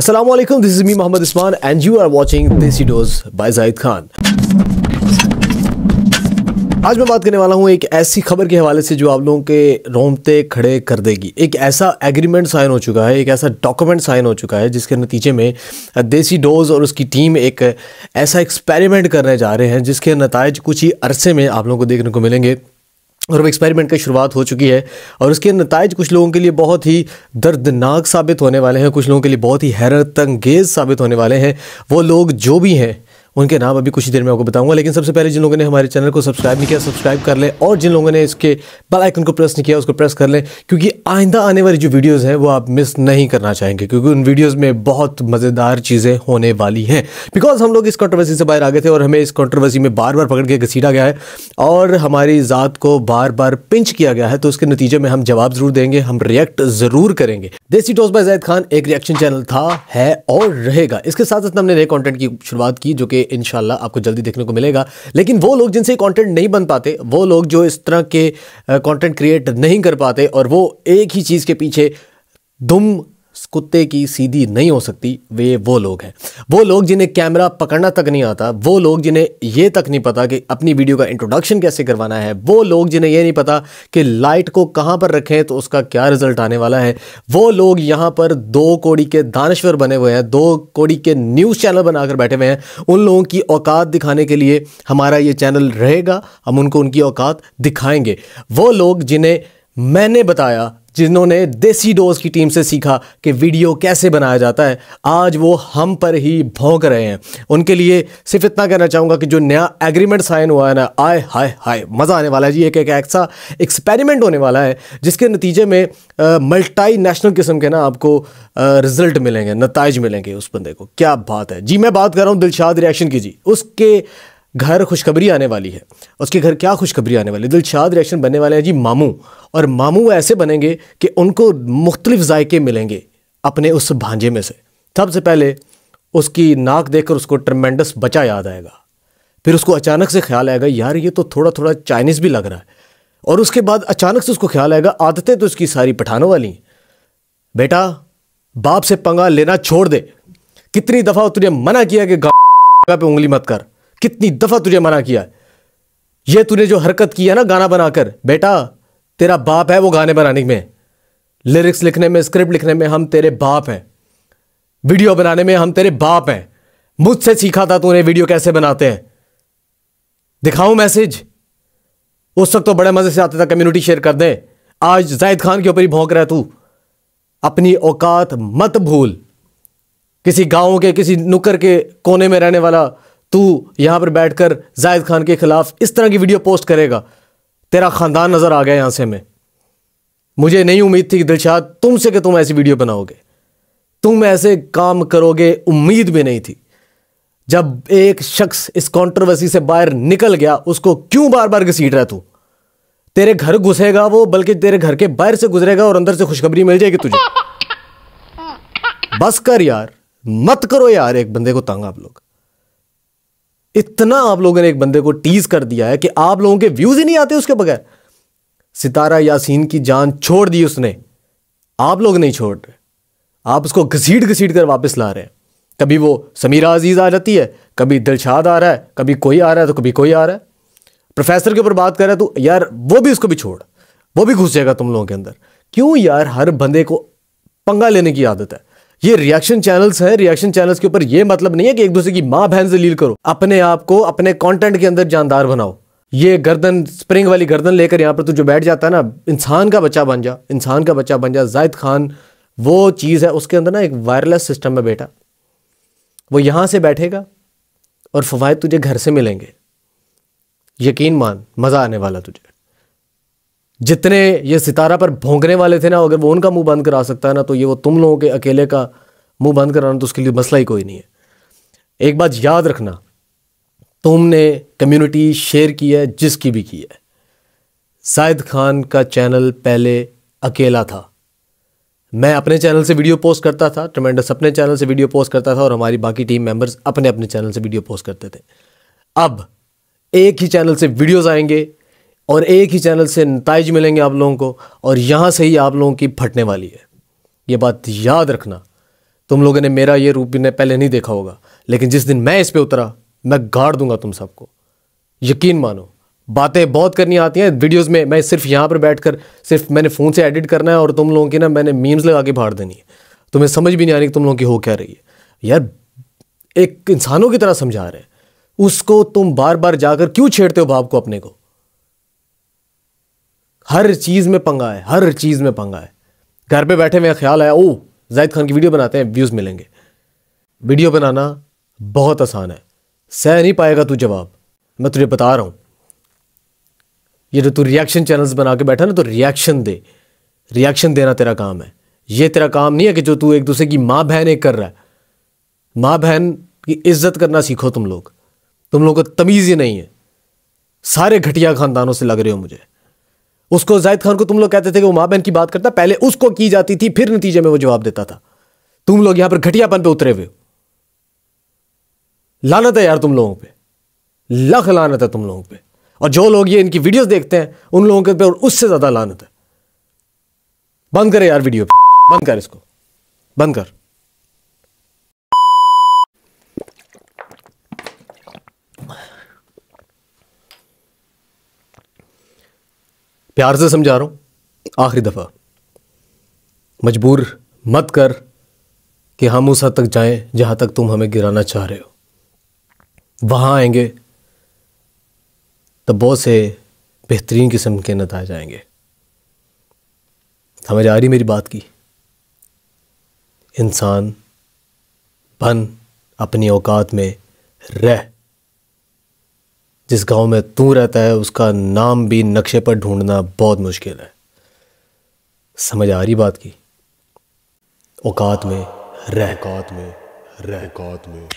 Aslam this is me Mohammed Usman and you are watching Desi Dose by Zahid Khan आज मैं बात करने वाला हूँ एक ऐसी खबर के हवाले से जो आप लोगों के रोमते खड़े कर देगी एक ऐसा एग्रीमेंट साइन हो चुका है एक ऐसा डॉक्यूमेंट साइन हो चुका है जिसके नतीजे में देसी डोज और उसकी टीम एक ऐसा एक्सपेरिमेंट करने जा रहे हैं जिसके नतज कुछ ही अरसे में आप लोगों को देखने को मिलेंगे और अब एक्सपेरिमेंट की शुरुआत हो चुकी है और उसके नतज कुछ लोगों के लिए बहुत ही दर्दनाक साबित होने वाले हैं कुछ लोगों के लिए बहुत ही हैरत अंगेज साबित होने वाले हैं वो लोग जो भी हैं उनके नाम अभी कुछ ही देर में आपको बताऊंगा लेकिन सबसे पहले जिन लोगों ने हमारे चैनल को सब्सक्राइब नहीं किया सब्सक्राइब कर लें और जिन लोगों ने इसके बेल आइकन को प्रेस नहीं किया उसको प्रेस कर लें क्योंकि आइंदा आने वाली जो वीडियोस हैं वो आप मिस नहीं करना चाहेंगे क्योंकि उन वीडियोज़ में बहुत मज़ेदार चीज़ें होने वाली हैं बिकॉज हम लोग इस कॉन्ट्रोवर्सी से बाहर आ गए थे और हमें इस कॉन्ट्रोवर्सी में बार बार पकड़ के घसीटा गया है और हमारी ज़ात को बार बार पिंच किया गया है तो उसके नतीजे में हम जवाब ज़रूर देंगे हम रिएक्ट ज़रूर करेंगे देसी टोस बाय जैद खान एक रिएक्शन चैनल था है और रहेगा इसके साथ साथ हमने नए कॉन्टेंट की शुरुआत की जो कि ये इन आपको जल्दी देखने को मिलेगा लेकिन वो लोग जिनसे कॉन्टेंट नहीं बन पाते वो लोग जो इस तरह के कॉन्टेंट क्रिएट नहीं कर पाते और वो एक ही चीज़ के पीछे दुम कुत्ते की सीधी नहीं हो सकती वे वो लोग हैं वो लोग जिन्हें कैमरा पकड़ना तक नहीं आता वो लोग जिन्हें ये तक नहीं पता कि अपनी वीडियो का इंट्रोडक्शन कैसे करवाना है वो लोग जिन्हें ये नहीं पता कि लाइट को कहाँ पर रखें तो उसका क्या रिजल्ट आने वाला है वो लोग यहाँ पर दो कोड़ी के दानश्वर बने हुए हैं दो कोड़ी के न्यूज़ चैनल बनाकर बैठे हुए हैं उन लोगों की औकात दिखाने के लिए हमारा ये चैनल रहेगा हम उनको उनकी औकात दिखाएंगे वो लोग जिन्हें मैंने बताया जिन्होंने देसी डोज की टीम से सीखा कि वीडियो कैसे बनाया जाता है आज वो हम पर ही भोंक रहे हैं उनके लिए सिर्फ इतना कहना चाहूँगा कि जो नया एग्रीमेंट साइन हुआ है ना आय हाय हाय मज़ा आने वाला है जी एक एक ऐसा एक्सपेरिमेंट होने वाला है जिसके नतीजे में मल्टाई नेशनल किस्म के ना आपको रिजल्ट मिलेंगे नतज मिलेंगे उस बंदे को क्या बात है जी मैं बात कर रहा हूँ दिलशाद रिएक्शन की जी उसके घर खुशखबरी आने वाली है उसके घर क्या खुशखबरी आने वाली है दिलशाद रिएक्शन बनने वाले हैं जी मामू और मामू ऐसे बनेंगे कि उनको मुख्तलिफ जायके मिलेंगे अपने उस भांजे में से सबसे पहले उसकी नाक देखकर उसको ट्रमेंडस बचा याद आएगा फिर उसको अचानक से ख्याल आएगा यार ये तो थोड़ा थोड़ा चाइनीज़ भी लग रहा है और उसके बाद अचानक से उसको ख्याल आएगा आदतें तो उसकी सारी पठानों वाली बेटा बाप से पंगा लेना छोड़ दे कितनी दफ़ा तुझे मना किया कि पे उंगली मत कर कितनी दफ़ा तुझे मना किया ये तूने जो हरकत की है ना गाना बनाकर बेटा तेरा बाप है वो गाने बनाने में लिरिक्स लिखने में स्क्रिप्ट लिखने में हम तेरे बाप हैं वीडियो बनाने में हम तेरे बाप हैं मुझसे सीखा था तूने वीडियो कैसे बनाते हैं दिखाऊं मैसेज उस वक्त तो बड़े मज़े से आते था कम्युनिटी शेयर कर दें आज जाहिद खान के ऊपर ही भौंक रहा तू अपनी औकात मत भूल किसी गांव के किसी नुकर के कोने में रहने वाला तू यहां पर बैठकर जायद खान के ख़िलाफ़ इस तरह की वीडियो पोस्ट करेगा तेरा ख़ानदान नज़र आ गया यहां से हमें मुझे नहीं उम्मीद थी कि दिलशाद तुमसे कि तुम ऐसी वीडियो बनाओगे तुम ऐसे काम करोगे उम्मीद भी नहीं थी जब एक शख्स इस कंट्रोवर्सी से बाहर निकल गया उसको क्यों बार बार घसीट रहा तू तेरे घर घुसेगा वो बल्कि तेरे घर के बाहर से गुजरेगा और अंदर से खुशखबरी मिल जाएगी तुझे बस कर यार मत करो यार एक बंदे को तंग आप लोग इतना आप लोगों ने एक बंदे को टीज कर दिया है कि आप लोगों के व्यूज ही नहीं आते उसके बगैर सितारा यासीन की जान छोड़ दी उसने आप लोग नहीं छोड़ रहे आप उसको घसीट घसीट कर वापस ला रहे हैं कभी वो समीरा अजीज आ जाती है कभी दिलशाद आ रहा है कभी कोई आ रहा है तो कभी कोई आ रहा है प्रोफेसर के ऊपर बात कर रहा है तो यार वो भी उसको भी छोड़ वो भी घुस जाएगा तुम लोगों के अंदर क्यों यार हर बंदे को पंगा लेने की आदत है ये रिएक्शन चैनल्स हैं रिएक्शन चैनल्स के ऊपर ये मतलब नहीं है कि एक दूसरे की माँ बहन से लील करो अपने आप को अपने कंटेंट के अंदर जानदार बनाओ ये गर्दन स्प्रिंग वाली गर्दन लेकर यहाँ पर तू तो जो बैठ जाता है ना इंसान का बच्चा बन जा इंसान का बच्चा बन जा जायद खान वो चीज़ है उसके अंदर ना एक वायरलेस सिस्टम है बेटा वो यहाँ से बैठेगा और फवायद तुझे घर से मिलेंगे यकीन मान मज़ा आने वाला तुझे जितने ये सितारा पर भोंकने वाले थे ना अगर वो उनका मुंह बंद करा सकता है ना तो ये वो तुम लोगों के अकेले का मुंह बंद कराना तो उसके लिए मसला ही कोई नहीं है एक बात याद रखना तुमने कम्युनिटी शेयर की है जिसकी भी की है जायद खान का चैनल पहले अकेला था मैं अपने चैनल से वीडियो पोस्ट करता था ट्रमेंडस अपने चैनल से वीडियो पोस्ट करता था और हमारी बाकी टीम मेंबर्स अपने अपने चैनल से वीडियो पोस्ट करते थे अब एक ही चैनल से वीडियोस आएंगे और एक ही चैनल से नतज मिलेंगे आप लोगों को और यहाँ से ही आप लोगों की फटने वाली है ये बात याद रखना तुम लोगों ने मेरा ये रूप ने पहले नहीं देखा होगा लेकिन जिस दिन मैं इस पर उतरा मैं गाड़ दूंगा तुम सबको यकीन मानो बातें बहुत करनी आती हैं वीडियोस में मैं सिर्फ यहाँ पर बैठकर सिर्फ मैंने फ़ोन से एडिट करना है और तुम लोगों की ना मैंने मीम्स लगा के भाड़ देनी है तुम्हें समझ भी नहीं आ रही कि तुम लोगों की हो क्या रही है यार एक इंसानों की तरह समझा रहे हैं उसको तुम बार बार जाकर क्यों छेड़ते हो बाप को अपने को हर चीज़ में पंगा है हर चीज़ में पंगा है घर पे बैठे मेरा ख्याल आया ओ जैद खान की वीडियो बनाते हैं व्यूज़ मिलेंगे वीडियो बनाना बहुत आसान है सह नहीं पाएगा तू जवाब मैं तुझे बता रहा हूं ये जो तू रिएक्शन चैनल्स बना के बैठा ना तो रिएक्शन दे रिएक्शन देना तेरा काम है ये तेरा काम नहीं है कि जो तू एक दूसरे की माँ बहन एक कर रहा है माँ बहन की इज्जत करना सीखो तुम लोग तुम लोग को तमीज़ ही नहीं है सारे घटिया ख़ानदानों से लग रहे हो मुझे उसको जायद खान को तुम लोग कहते थे कि वो माँ बहन की बात करता पहले उसको की जाती थी फिर नतीजे में वो जवाब देता था तुम लोग यहां पर घटियापन पे उतरे हुए लानत है यार तुम लोगों पे लख लानत है तुम लोगों पे और जो लोग ये इनकी वीडियोस देखते हैं उन लोगों के पे और उससे ज्यादा लानत है बंद करे यार वीडियो पे बंद कर इसको बंद कर प्यार से समझा रहा हूं आखिरी दफ़ा मजबूर मत कर कि हम उस हद तक जाएं जहां तक तुम हमें गिराना चाह रहे हो वहां आएंगे तो बहुत से बेहतरीन किस्म के नतज आएंगे समझ आ रही मेरी बात की इंसान बन अपनी औकात में रह जिस गांव में तू रहता है उसका नाम भी नक्शे पर ढूंढना बहुत मुश्किल है समझ आ रही बात की औकात में में रहकात में रह में